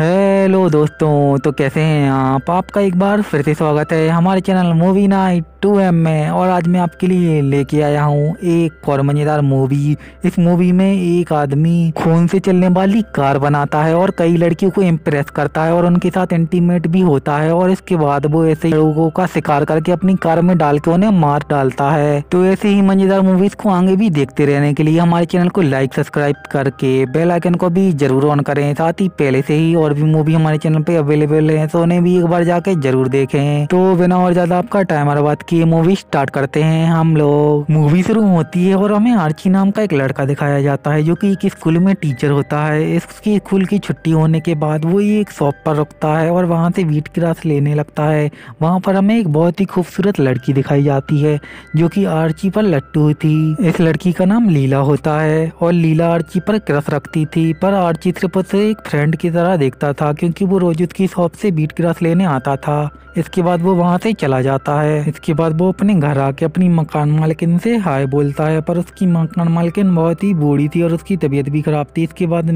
Hey. Hello दोस्तों तो कैसे हैं आप आपका एक बार फिर से स्वागत है हमारे channel movie night two m में और आज मैं आपके लिए लेके आया हूँ एक और मज़ेदार मूवी इस मूवी में एक आदमी खून से चलने वाली कार बनाता है और कई लड़कियों को इम्प्रेस करता है और उनके साथ इंटीमेट भी होता है और इसके बाद वो ऐसे लोगों का शिकार करके अपनी कार में डाल के उन्हें मार डालता है तो ऐसे ही मज़ेदार मूवीज को आगे भी देखते रहने के लिए हमारे चैनल को लाइक सब्सक्राइब करके बेलाइकन को भी जरूर ऑन करें साथ ही पहले से ही और भी मूवी भी हमारे चैनल पे अवेलेबल है तो उन्हें भी एक बार जाके जरूर देखें तो बिना और ज्यादा आपका टाइम बात की मूवी स्टार्ट करते हैं हम लोग मूवी शुरू होती है और हमें आर्ची नाम का एक लड़का दिखाया जाता है जो की एक स्कूल में टीचर होता है इसकी स्कूल की छुट्टी होने के बाद वो ये एक शॉप पर रुकता है और वहाँ से वीट की लेने लगता है वहाँ पर हमें एक बहुत ही खूबसूरत लड़की दिखाई जाती है जो की आर्ची पर लट्टू थी इस लड़की का नाम लीला होता है और लीला आर्ची पर क्रश रखती थी पर आर्ची सिर्फ उसे एक फ्रेंड की तरह देखता था क्योंकि वो रोज उसकी शॉप से बीट ग्रास लेने आता था इसके बाद वो वहाँ से चला जाता है इसके बाद वो अपने घर आके अपनी मकान मालकिन से हाय बोलता है पर उसकी मकान मालकिन बहुत ही बूढ़ी थी और उसकी तबीयत भी खराब थी इसके बाद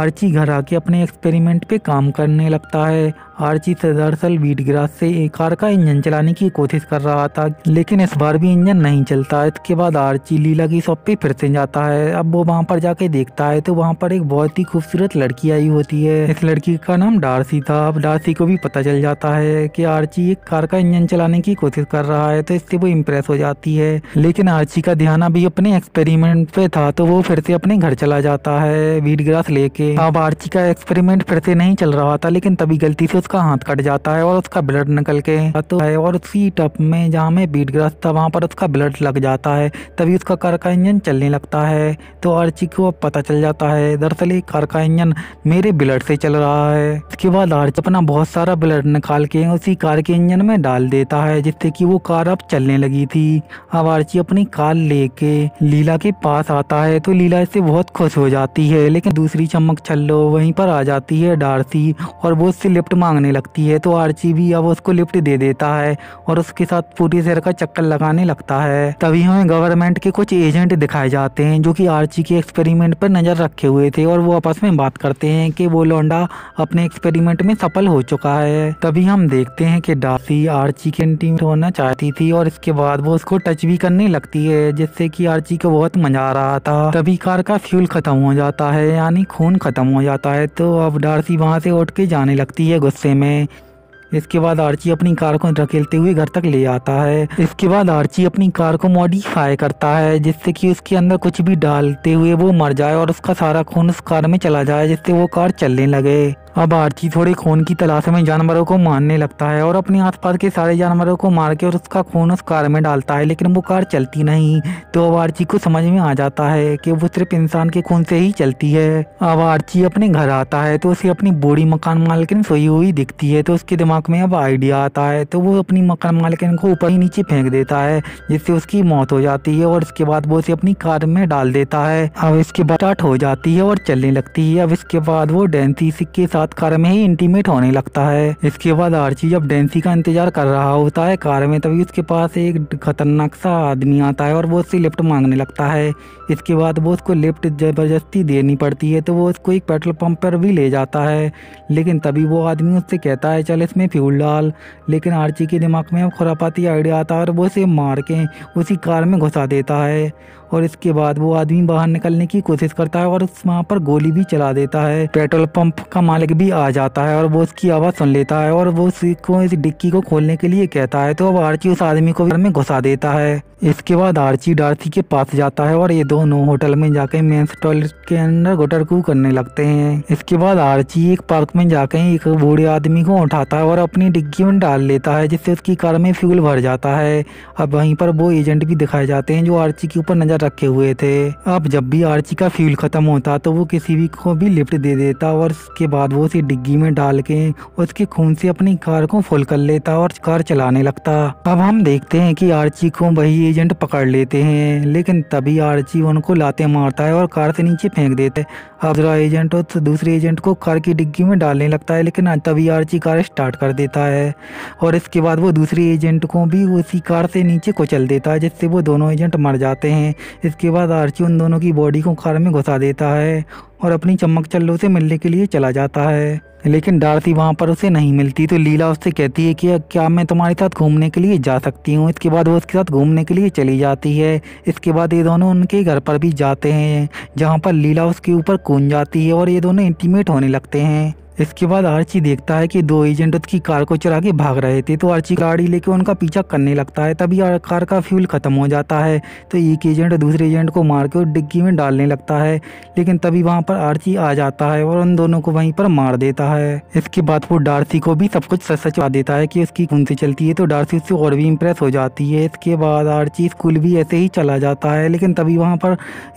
आर्ची घर आके अपने एक्सपेरिमेंट पे काम करने लगता है आर्ची दरअसल बीट ग्रास से एक कार का इंजन चलाने की कोशिश कर रहा था लेकिन इस बार भी इंजन नहीं चलता इसके बाद आर्ची लीला की शॉप पे फिर से जाता है अब वो वहाँ पर जाके देखता है तो वहाँ पर एक बहुत ही खूबसूरत लड़की आई होती है इस लड़की का नाम नाम डार्सी था अब डार्सी को भी पता चल जाता है कि आर्ची एक कार का इंजन चलाने की कोशिश कर रहा है तो इससे वो इम्प्रेस हो जाती है लेकिन आर्ची का ध्यान अभी अपने एक्सपेरिमेंट पे था तो वो फिर से अपने घर चला जाता है वीट ग्रास लेके अब आर्ची का एक्सपेरिमेंट फिर से नहीं चल रहा था लेकिन तभी गलती से उसका हाथ कट जाता है और उसका ब्लड निकल के तो है और उसी टप में जहाँ में बीट ग्रास था वहाँ पर उसका ब्लड लग जाता है तभी उसका कार का इंजन चलने लगता है तो आर्ची को अब पता चल जाता है दरअसल कार का इंजन मेरे ब्लड से चल रहा है है इसके बाद आर्च अपना बहुत सारा ब्लड निकाल के उसी कार के इंजन में डाल देता है जिससे कि वो कार अब चलने लगी थी अब आर्ची अपनी कार लेके लीला के पास आता है तो लीला इससे बहुत खुश हो जाती है लेकिन दूसरी चमक छल्लो वहीं पर आ जाती है डारसी और वो उससे लिफ्ट मांगने लगती है तो आर्ची भी अब उसको लिफ्ट दे देता है और उसके साथ पूरी शहर का चक्कर लगाने लगता है तभी हमें गवर्नमेंट के कुछ एजेंट दिखाए जाते हैं जो कि आर्ची के एक्सपेरिमेंट पर नजर रखे हुए थे और वो आपस में बात करते हैं कि वो लौंडा अपने एक्सपेरिमेंट में सफल हो चुका है तभी हम देखते हैं कि डासी आर्ची की एंटी होना चाहती थी और इसके बाद वो उसको टच भी करने लगती है जिससे कि आर्ची को बहुत मजा आ रहा था तभी कार का फ्यूल खत्म हो जाता है यानी खून खत्म हो जाता है तो अब डार्सी वहाँ से उठ के जाने लगती है गुस्से में इसके बाद आर्ची अपनी कार को धकेलते हुए घर तक ले आता है इसके बाद आर्ची अपनी कार को मॉडिफाई करता है जिससे कि उसके अंदर कुछ भी डालते हुए वो मर जाए और उसका सारा खून उस कार में चला जाए जिससे वो कार चलने लगे अब आर्ची थोड़े खून की तलाश में जानवरों को मारने लगता है और अपने आसपास के सारे जानवरों को मार के और उसका खून उस कार में डालता है लेकिन वो कार चलती नहीं तो अब आर्ची को समझ में आ जाता है कि वो सिर्फ इंसान के खून से ही चलती है अब आर्ची अपने घर आता है तो उसे अपनी बूढ़ी मकान मालकिन सोई हुई दिखती है तो उसके दिमाग में अब आइडिया आता है तो वो अपनी मकान मालकिन को ऊपर ही नीचे फेंक देता है जिससे उसकी मौत हो जाती है और इसके बाद वो उसे अपनी कार में डाल देता है अब इसके बाद स्टार्ट हो जाती है और चलने लगती है अब इसके बाद वो डेंसी के साथ बाद कार में ही इंटीमेट होने लगता है इसके बाद आर्ची जब डेंसी का इंतजार कर रहा होता है कार में तभी उसके पास एक खतरनाक सा आदमी आता है और वो उससे लिफ्ट मांगने लगता है इसके बाद वो उसको लिफ्ट जबरदस्ती देनी पड़ती है तो वो उसको एक पेट्रोल पंप पर भी ले जाता है लेकिन तभी वो आदमी उससे कहता है चल इसमें फ्यूल डाल लेकिन आर्ची के दिमाग में खुरापाती आइडिया आता है और वो उसे मार के उसी कार में घुसा देता है और इसके बाद वो आदमी बाहर निकलने की कोशिश करता है और वहाँ पर गोली भी चला देता है पेट्रोल पंप का मालिक भी आ जाता है और वो उसकी आवाज़ सुन लेता है और वो उसको इस डिक्की को खोलने के लिए कहता है तो अब आर्ची उस आदमी को घर में घुसा देता है इसके बाद आर्ची डार्सी के पास जाता है और ये दोनों होटल में जाके मेन्स टॉयलेट के अंदर कू करने लगते हैं इसके बाद आर्ची एक पार्क में जाके एक बूढ़े आदमी को उठाता है और अपनी डिग्गी में डाल लेता है जिससे उसकी कार में फ्यूल भर जाता है अब वहीं पर वो एजेंट भी दिखाए जाते हैं जो आर्ची के ऊपर नजर रखे हुए थे अब जब भी आर्ची का फ्यूल खत्म होता तो वो किसी भी को भी लिफ्ट दे देता और उसके बाद वो उसी डिग्गी में डाल के उसके खून से अपनी कार को फुल कर लेता और कार चलाने लगता अब हम देखते हैं कि आर्ची को वही एजेंट पकड़ लेते हैं लेकिन तभी आर्ची उनको लाते मारता है और कार से नीचे फेंक देते अब एजेंट उस दूसरे एजेंट को कार की डिग्गी में डालने लगता है लेकिन तभी आर्ची कार स्टार्ट कर देता है और इसके बाद वो दूसरे एजेंट को भी उसी कार से नीचे कुचल देता है जिससे वो दोनों एजेंट मर जाते हैं इसके बाद आर्ची उन दोनों की बॉडी को कार में घुसा देता है और अपनी चमक चल्लो से मिलने के लिए चला जाता है लेकिन डार्सी वहाँ पर उसे नहीं मिलती तो लीला उससे कहती है कि क्या मैं तुम्हारे साथ घूमने के लिए जा सकती हूँ इसके बाद वो उसके साथ घूमने के लिए चली जाती है इसके बाद ये दोनों उनके घर पर भी जाते हैं जहाँ पर लीला उसके ऊपर कूद जाती है और ये दोनों इंटीमेट होने लगते हैं इसके बाद आर्ची देखता है कि दो एजेंट उसकी कार को चुरा के भाग रहे थे तो आर्ची गाड़ी लेके उनका पीछा करने लगता है तभी कार का फ्यूल ख़त्म हो जाता है तो एक एजेंट दूसरे एजेंट को मार के डिग्गी में डालने लगता है लेकिन तभी वहाँ पर आर्ची आ जाता है और उन दोनों को वहीं पर मार देता है इसके बाद वो डार्सी को भी सब कुछ सच सचवा देता है कि उसकी खून से चलती है तो डार्सी उससे और भी इम्प्रेस हो जाती है इसके बाद आर्ची स्कूल भी ऐसे ही चला जाता है लेकिन तभी वहाँ पर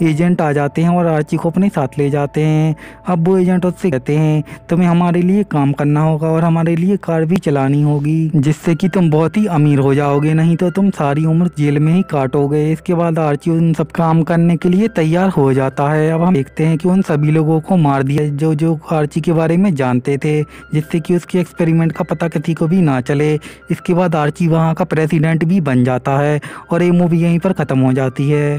एजेंट आ जाते हैं और आर्ची को अपने साथ ले जाते हैं अब वो एजेंट उससे कहते हैं तुम्हें हमारे लिए काम करना होगा और हमारे लिए कार भी चलानी होगी जिससे कि तुम बहुत ही अमीर हो जाओगे नहीं तो तुम सारी उम्र जेल में ही काटोगे इसके बाद आर्ची उन सब काम करने के लिए तैयार हो जाता है अब हम देखते हैं कि उन सभी लोगों को मार दिया जो जो आर्ची के बारे में जानते थे जिससे कि उसके एक्सपेरिमेंट का पता किसी को भी ना चले इसके बाद आर्ची वहाँ का प्रेसिडेंट भी बन जाता है और ये मूवी यहीं पर ख़त्म हो जाती है